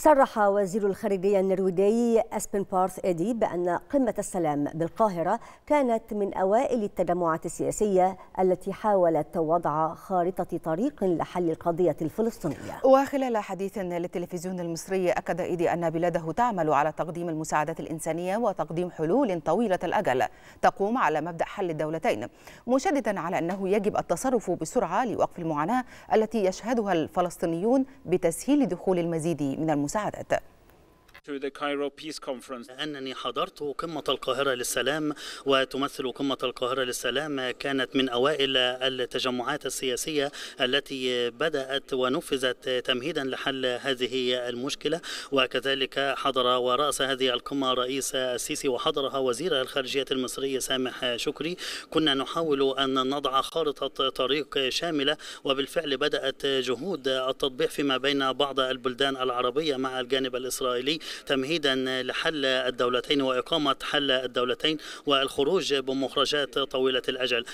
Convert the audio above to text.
صرح وزير الخارجية النرويجي أسبن بارث إيدي بأن قمة السلام بالقاهرة كانت من أوائل التجمعات السياسية التي حاولت وضع خارطة طريق لحل القضية الفلسطينية وخلال حديث للتلفزيون المصري أكد إيدي أن بلاده تعمل على تقديم المساعدات الإنسانية وتقديم حلول طويلة الأجل تقوم على مبدأ حل الدولتين مشددا على أنه يجب التصرف بسرعة لوقف المعاناة التي يشهدها الفلسطينيون بتسهيل دخول المزيد من المساعدات م س ا ع د ا ت to the Cairo Peace Conference. أنني حضرت قمة القاهرة للسلام وتمثل قمة القاهرة للسلام كانت من أوائل التجمعات السياسية التي بدأت ونفذت تمهيدا لحل هذه المشكلة وكذلك حضر ورأس هذه القمة رئيس السيسي وحضرها وزير الخارجية المصري سامح شكري كنا نحاول أن نضع خارطة طريق شاملة وبالفعل بدأت جهود التطبيع فيما بين بعض البلدان العربية مع الجانب الإسرائيلي تمهيدا لحل الدولتين وإقامة حل الدولتين والخروج بمخرجات طويلة الأجل